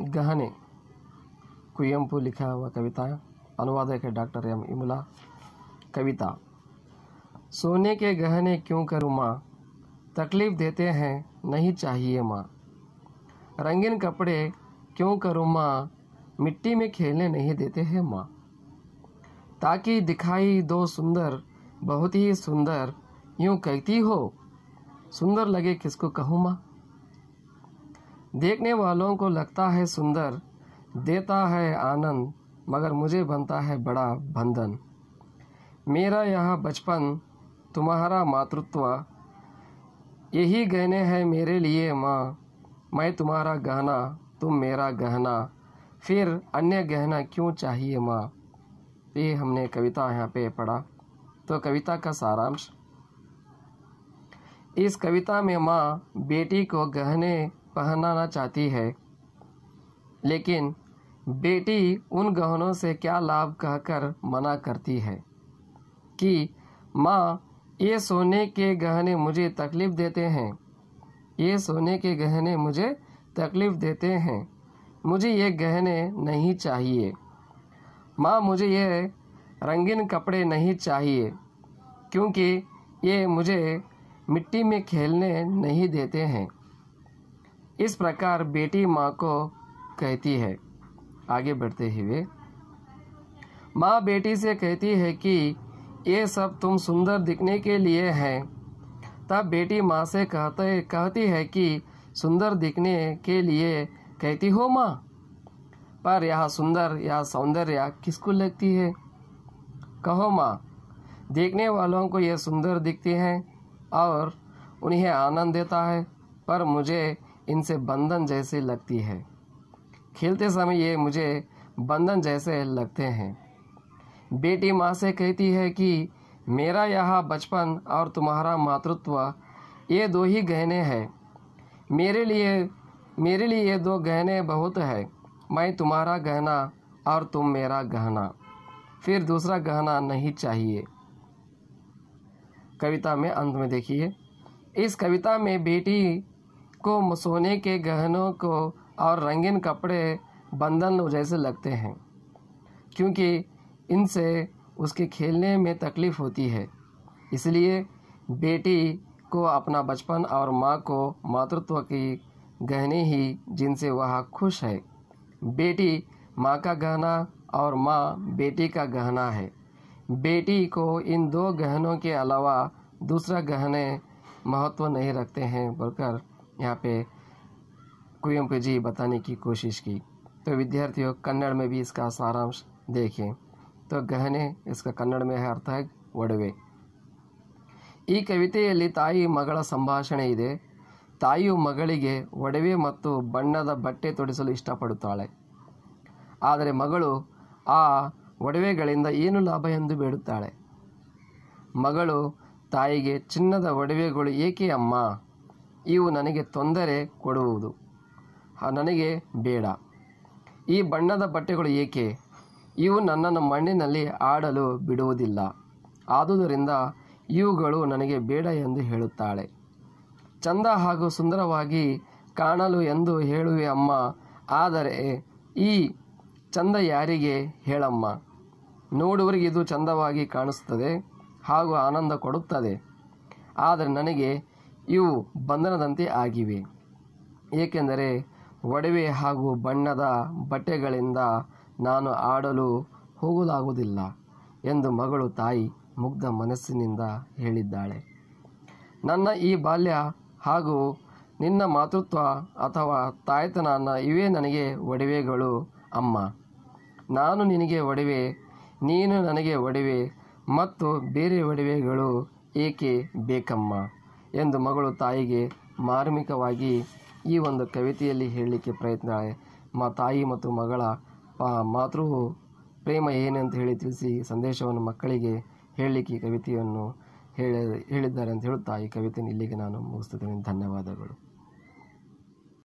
गहने कुयंपु लिखा हुआ कविता अनुवादक है डॉक्टर एम इमला कविता सोने के गहने क्यों करूँ माँ तकलीफ़ देते हैं नहीं चाहिए माँ रंगीन कपड़े क्यों करूँ माँ मिट्टी में खेलने नहीं देते हैं माँ ताकि दिखाई दो सुंदर बहुत ही सुंदर यूँ कहती हो सुंदर लगे किसको कहूँ माँ देखने वालों को लगता है सुंदर देता है आनंद मगर मुझे बनता है बड़ा बंधन मेरा यह बचपन तुम्हारा मातृत्व यही गहने हैं मेरे लिए माँ मैं तुम्हारा गहना तुम मेरा गहना फिर अन्य गहना क्यों चाहिए माँ ये हमने कविता यहाँ पे पढ़ा तो कविता का सारांश इस कविता में माँ बेटी को गहने पहनाना चाहती है लेकिन बेटी उन गहनों से क्या लाभ कहकर मना करती है कि माँ ये सोने के गहने मुझे तकलीफ देते हैं ये सोने के गहने मुझे तकलीफ देते हैं मुझे ये गहने नहीं चाहिए माँ मुझे ये रंगीन कपड़े नहीं चाहिए क्योंकि ये मुझे मिट्टी में खेलने नहीं देते हैं इस प्रकार बेटी माँ को कहती है आगे बढ़ते हुए माँ बेटी से कहती है कि ये सब तुम सुंदर दिखने के लिए है तब बेटी माँ से कहते कहती है कि सुंदर दिखने के लिए कहती हो माँ पर यह सुंदर या सौंदर्य किसको लगती है कहो माँ देखने वालों को यह सुंदर दिखती है और उन्हें आनंद देता है पर मुझे इनसे बंधन जैसे लगती है खेलते समय ये मुझे बंधन जैसे लगते हैं बेटी माँ से कहती है कि मेरा यह बचपन और तुम्हारा मातृत्व ये दो ही गहने हैं मेरे लिए मेरे लिए ये दो गहने बहुत है मैं तुम्हारा गहना और तुम मेरा गहना फिर दूसरा गहना नहीं चाहिए कविता में अंत में देखिए इस कविता में बेटी को सोने के गहनों को और रंगीन कपड़े बंधन जैसे लगते हैं क्योंकि इनसे उसके खेलने में तकलीफ़ होती है इसलिए बेटी को अपना बचपन और माँ को मातृत्व की गहने ही जिनसे वह खुश है बेटी माँ का गहना और माँ बेटी का गहना है बेटी को इन दो गहनों के अलावा दूसरा गहने महत्व नहीं रखते हैं बोलकर यहाँ पे कुयम को जी बताने की कोशिश की तो विद्यार्थियों कन्नड़ में भी इसका सारांश देखें तो ಗಹನೆ इसका ಕನ್ನಡ में ಅರ್ಥ ಒಡವೆ ಈ ಕವಿತೆಯಲ್ಲಿ ತಾಯಿ ಮಗಳ ಸಂಭಾಷಣೆ ಇದೆ ತಾಯಿಯು ಮಗಳಿಗೆ ಒಡವೆ ಮತ್ತು ಬಣ್ಣದ ಬಟ್ಟೆ ತೊಡಿಸಲು ಇಷ್ಟಪಡುತ್ತಾಳೆ ಆದರೆ ಮಗಳು ಆ ಒಡವೆಗಳಿಂದ ಏನು ಲಾಭ ಎಂದು ಬೇಡುತ್ತಾಳೆ ಮಗಳು ತಾಯಿಗೆ ಚಿನ್ನದ ಒಡವೆಗಳು ಏಕೆ ಅಮ್ಮ ಇವು ನನಗೆ ತೊಂದರೆ ಕೊಡುವುದು ನನಗೆ ಬೇಡ ಈ ಬಣ್ಣದ ಬಟ್ಟೆಗಳು ಏಕೆ ಇವು ನನ್ನನ್ನು ಮಣ್ಣಿನಲ್ಲಿ ಆಡಲು ಬಿಡುವುದಿಲ್ಲ ಆದುದರಿಂದ ಇವುಗಳು ನನಗೆ ಬೇಡ ಎಂದು ಹೇಳುತ್ತಾಳೆ ಚಂದ ಹಾಗೂ ಸುಂದರವಾಗಿ ಕಾಣಲು ಎಂದು ಹೇಳುವೆ ಅಮ್ಮ ಆದರೆ ಈ ಚಂದ ಯಾರಿಗೆ ಹೇಳಮ್ಮ ನೋಡುವರಿಗೆ ಇದು ಚಂದವಾಗಿ ಕಾಣಿಸುತ್ತದೆ ಹಾಗೂ ಆನಂದ ಕೊಡುತ್ತದೆ ಆದರೆ ನನಗೆ ಇವು ಬಂಧನದಂತೆ ಆಗಿವೆ ಏಕೆಂದರೆ ಒಡವೆ ಹಾಗೂ ಬಣ್ಣದ ಬಟ್ಟೆಗಳಿಂದ ನಾನು ಆಡಲು ಹೋಗಲಾಗುವುದಿಲ್ಲ ಎಂದು ಮಗಳು ತಾಯಿ ಮುಗ್ಧ ಮನಸ್ಸಿನಿಂದ ಹೇಳಿದ್ದಾಳೆ ನನ್ನ ಈ ಬಾಲ್ಯ ಹಾಗೂ ನಿನ್ನ ಮಾತೃತ್ವ ಅಥವಾ ತಾಯ್ತನ ಇವೇ ನನಗೆ ಒಡವೆಗಳು ಅಮ್ಮ ನಾನು ನಿನಗೆ ಒಡವೆ ನೀನು ನನಗೆ ಒಡವೆ ಮತ್ತು ಬೇರೆ ಒಡವೆಗಳು ಏಕೆ ಬೇಕಮ್ಮ ಎಂದು ಮಗಳು ತಾಯಿಗೆ ಮಾರ್ಮಿಕವಾಗಿ ಈ ಒಂದು ಕವಿತೆಯಲ್ಲಿ ಹೇಳಲಿಕ್ಕೆ ಪ್ರಯತ್ನ ಮ ತಾಯಿ ಮತ್ತು ಮಗಳ ಮಾತೃ ಪ್ರೇಮ ಏನಂತ ಹೇಳಿ ತಿಳಿಸಿ ಸಂದೇಶವನ್ನು ಮಕ್ಕಳಿಗೆ ಹೇಳಲಿಕ್ಕೆ ಕವಿತೆಯನ್ನು ಹೇಳಿದ್ದಾರೆ ಅಂತ ಹೇಳುತ್ತಾ ಈ ಕವಿತೆಯನ್ನು ಇಲ್ಲಿಗೆ ನಾನು ಮುಗಿಸ್ತಿದ್ದೇನೆ ಧನ್ಯವಾದಗಳು